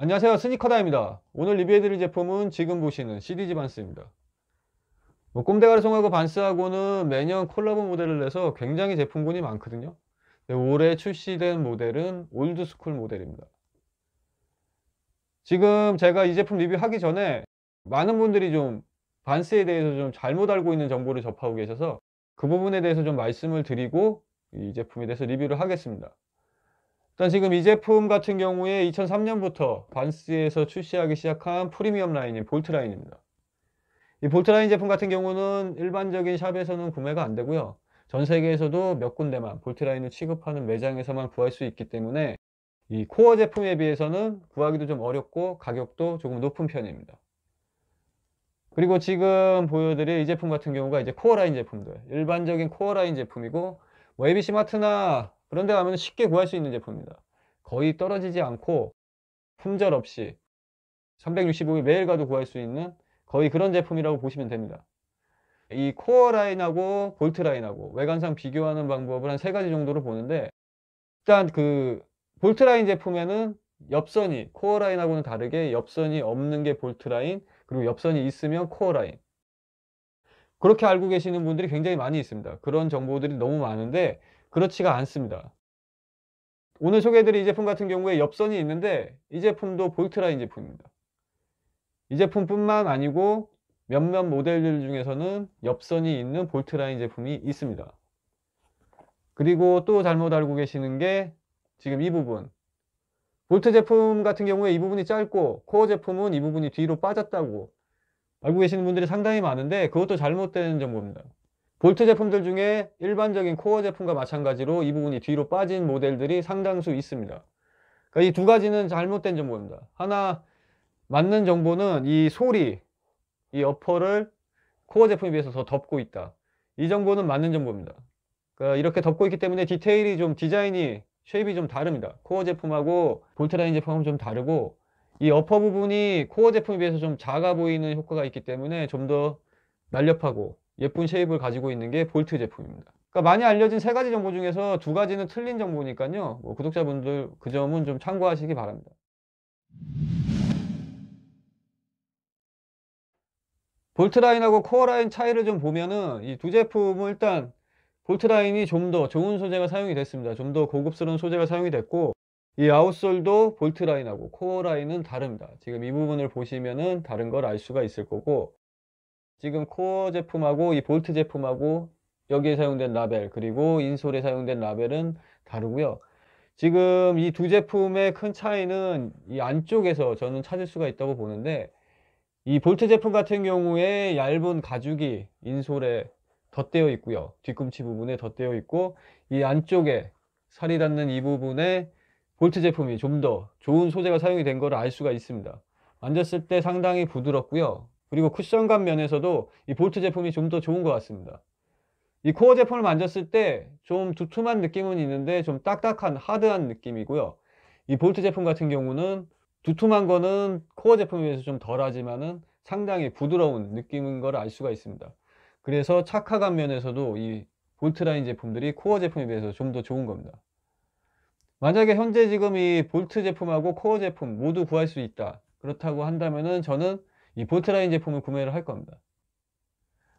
안녕하세요 스니커다입니다 오늘 리뷰해드릴 제품은 지금 보시는 CDG 반스입니다 뭐 꼼데가리 송하고 반스하고는 매년 콜라보 모델을 내서 굉장히 제품군이 많거든요 네, 올해 출시된 모델은 올드스쿨 모델입니다 지금 제가 이 제품 리뷰하기 전에 많은 분들이 좀 반스에 대해서 좀 잘못 알고 있는 정보를 접하고 계셔서 그 부분에 대해서 좀 말씀을 드리고 이 제품에 대해서 리뷰를 하겠습니다 일단 지금 이 제품 같은 경우에 2003년부터 반스에서 출시하기 시작한 프리미엄 라인인 볼트 라인입니다. 이 볼트 라인 제품 같은 경우는 일반적인 샵에서는 구매가 안 되고요. 전 세계에서도 몇 군데만 볼트 라인을 취급하는 매장에서만 구할 수 있기 때문에 이 코어 제품에 비해서는 구하기도 좀 어렵고 가격도 조금 높은 편입니다. 그리고 지금 보여드릴 이 제품 같은 경우가 이제 코어 라인 제품들 일반적인 코어 라인 제품이고 뭐 ABC 마트나 그런 데 가면 쉽게 구할 수 있는 제품입니다 거의 떨어지지 않고 품절 없이 365일 매일 가도 구할 수 있는 거의 그런 제품이라고 보시면 됩니다 이 코어 라인하고 볼트 라인하고 외관상 비교하는 방법을 한 세 가지 정도로 보는데 일단 그 볼트 라인 제품에는 옆선이 코어 라인하고는 다르게 옆선이 없는 게 볼트 라인 그리고 옆선이 있으면 코어 라인 그렇게 알고 계시는 분들이 굉장히 많이 있습니다 그런 정보들이 너무 많은데 그렇지가 않습니다. 오늘 소개해드릴 이 제품 같은 경우에 옆선이 있는데 이 제품도 볼트라인 제품입니다. 이 제품뿐만 아니고 몇몇 모델들 중에서는 옆선이 있는 볼트라인 제품이 있습니다. 그리고 또 잘못 알고 계시는 게 지금 이 부분 볼트 제품 같은 경우에 이 부분이 짧고 코어 제품은 이 부분이 뒤로 빠졌다고 알고 계시는 분들이 상당히 많은데 그것도 잘못된 정보입니다. 볼트 제품들 중에 일반적인 코어 제품과 마찬가지로 이 부분이 뒤로 빠진 모델들이 상당수 있습니다 그러니까 이두 가지는 잘못된 정보입니다 하나 맞는 정보는 이 소리 이 어퍼를 코어 제품에 비해서 더 덮고 있다 이 정보는 맞는 정보입니다 그러니까 이렇게 덮고 있기 때문에 디테일이 좀 디자인이 쉐입이 좀 다릅니다 코어 제품하고 볼트라인 제품하고좀 다르고 이 어퍼 부분이 코어 제품에 비해서 좀 작아 보이는 효과가 있기 때문에 좀 더 날렵하고 예쁜 쉐입을 가지고 있는 게 볼트 제품입니다. 그러니까 많이 알려진 세 가지 정보 중에서 두 가지는 틀린 정보니까요. 뭐 구독자분들 그 점은 좀 참고하시기 바랍니다. 볼트라인하고 코어라인 차이를 좀 보면은 이 두 제품은 일단 볼트라인이 좀 더 좋은 소재가 사용이 됐습니다. 좀 더 고급스러운 소재가 사용이 됐고 이 아웃솔도 볼트라인하고 코어라인은 다릅니다. 지금 이 부분을 보시면은 다른 걸 알 수가 있을 거고 지금 코어 제품하고 이 볼트 제품하고 여기에 사용된 라벨 그리고 인솔에 사용된 라벨은 다르고요. 지금 이 두 제품의 큰 차이는 이 안쪽에서 저는 찾을 수가 있다고 보는데 이 볼트 제품 같은 경우에 얇은 가죽이 인솔에 덧대어 있고요. 뒤꿈치 부분에 덧대어 있고 이 안쪽에 살이 닿는 이 부분에 볼트 제품이 좀 더 좋은 소재가 사용이 된 걸 알 수가 있습니다. 만졌을 때 상당히 부드럽고요. 그리고 쿠션감 면에서도 이 볼트 제품이 좀 더 좋은 것 같습니다. 이 코어 제품을 만졌을 때 좀 두툼한 느낌은 있는데 좀 딱딱한 하드한 느낌이고요. 이 볼트 제품 같은 경우는 두툼한 거는 코어 제품에 비해서 좀 덜하지만은 상당히 부드러운 느낌인 걸 알 수가 있습니다. 그래서 착화감 면에서도 이 볼트라인 제품들이 코어 제품에 비해서 좀 더 좋은 겁니다. 만약에 현재 지금 이 볼트 제품하고 코어 제품 모두 구할 수 있다. 그렇다고 한다면은 저는 이 볼트라인 제품을 구매를 할 겁니다.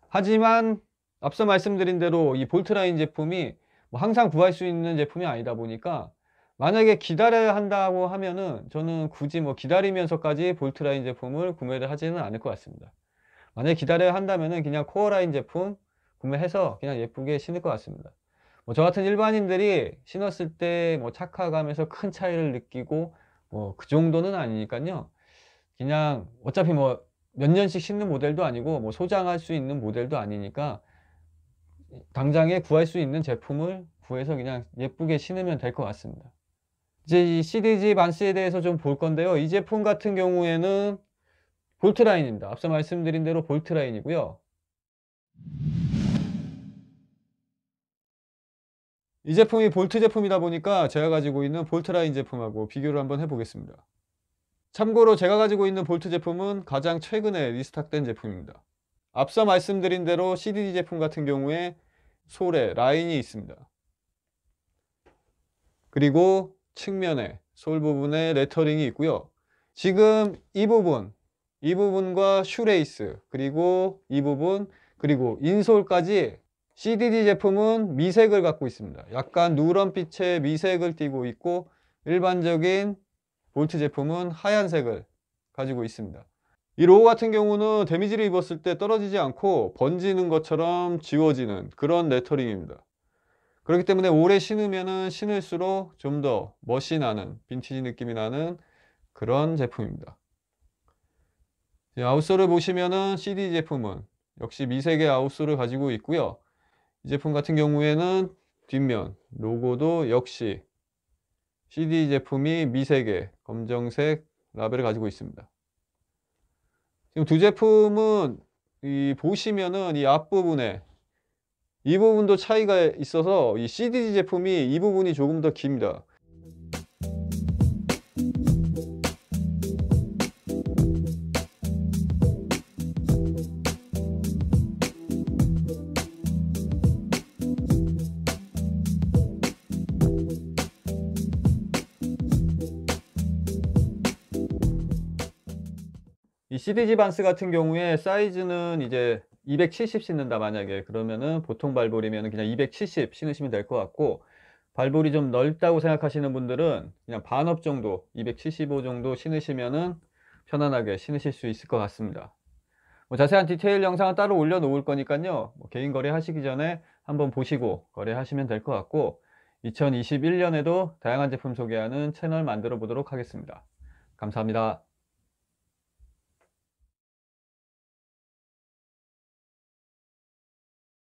하지만 앞서 말씀드린 대로 이 볼트라인 제품이 뭐 항상 구할 수 있는 제품이 아니다 보니까 만약에 기다려야 한다고 하면은 저는 굳이 뭐 기다리면서까지 볼트라인 제품을 구매를 하지는 않을 것 같습니다. 만약에 기다려야 한다면은 그냥 코어라인 제품 구매해서 그냥 예쁘게 신을 것 같습니다. 뭐 저 같은 일반인들이 신었을 때 뭐 착화감에서 큰 차이를 느끼고 뭐 그 정도는 아니니까요. 그냥 어차피 뭐몇 년씩 신는 모델도 아니고 뭐 소장할 수 있는 모델도 아니니까 당장에 구할 수 있는 제품을 구해서 그냥 예쁘게 신으면 될 것 같습니다. 이제 이 CDG 반스에 대해서 좀 볼 건데요. 이 제품 같은 경우에는 볼트 라인입니다. 앞서 말씀드린 대로 볼트 라인이고요. 이 제품이 볼트 제품이다 보니까 제가 가지고 있는 볼트 라인 제품하고 비교를 한번 해보겠습니다. 참고로 제가 가지고 있는 볼트 제품은 가장 최근에 리스탁된 제품입니다. 앞서 말씀드린 대로 CDD 제품 같은 경우에 솔에 라인이 있습니다. 그리고 측면에 솔 부분에 레터링이 있고요. 지금 이 부분, 이 부분과 슈레이스, 그리고 이 부분, 그리고 인솔까지 CDD 제품은 미색을 갖고 있습니다. 약간 누런빛의 미색을 띠고 있고 일반적인 볼트 제품은 하얀색을 가지고 있습니다 이 로고 같은 경우는 데미지를 입었을 때 떨어지지 않고 번지는 것처럼 지워지는 그런 레터링입니다 그렇기 때문에 오래 신으면 신을수록 좀 더 멋이 나는 빈티지 느낌이 나는 그런 제품입니다 아웃솔을 보시면은 CD 제품은 역시 미색의 아웃솔을 가지고 있고요 이 제품 같은 경우에는 뒷면 로고도 역시 CD 제품이 미세계, 검정색 라벨을 가지고 있습니다. 지금 두 제품은 이 보시면은 이 앞부분에 이 부분도 차이가 있어서 이 CDG 제품이 이 부분이 조금 더 깁니다. 이 CDG 반스 같은 경우에 사이즈는 이제 270 신는다 만약에 그러면은 보통 발볼이면 그냥 270 신으시면 될 것 같고 발볼이 좀 넓다고 생각하시는 분들은 그냥 반업 정도 275 정도 신으시면은 편안하게 신으실 수 있을 것 같습니다 뭐 자세한 디테일 영상은 따로 올려놓을 거니까요 뭐 개인 거래 하시기 전에 한번 보시고 거래하시면 될 것 같고 2021년에도 다양한 제품 소개하는 채널 만들어 보도록 하겠습니다 감사합니다